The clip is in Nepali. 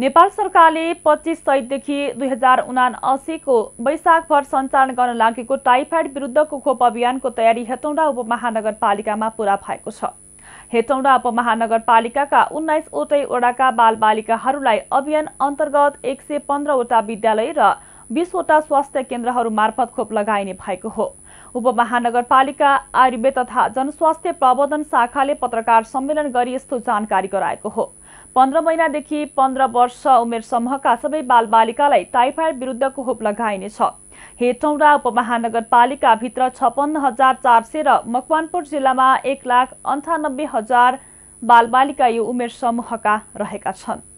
नेपाल सरकारले पच्चिस सयदेखि दुई हजार उना असीको वैशाखभर सञ्चालन गर्न लागेको टाइफाइड विरुद्धको खोप अभियानको तयारी हेटौँडा उपमहानगरपालिकामा पूरा भएको छ हेटौँडा उपमहानगरपालिकाका उन्नाइसवटै वडाका बालबालिकाहरूलाई अभियान अन्तर्गत एक सय पन्ध्रवटा विद्यालय र बिसवटा स्वास्थ्य केन्द्रहरू मार्फत खोप लगाइने भएको हो उपमहानगरपालिका आयुर्वेद तथा जनस्वास्थ्य प्रबन्धन शाखाले पत्रकार सम्मेलन गरी यस्तो जानकारी गराएको हो पन्ध्र महिनादेखि पन्ध्र वर्ष उमेर समूहका सबै बालबालिकालाई टाइफाइड विरुद्धको खोप लगाइनेछ हेटौँडा उपमहानगरपालिकाभित्र छपन्न हजार चार सय र मकवानपुर जिल्लामा एक लाख अन्ठानब्बे हजार बालबालिका यो उमेर समूहका रहेका छन्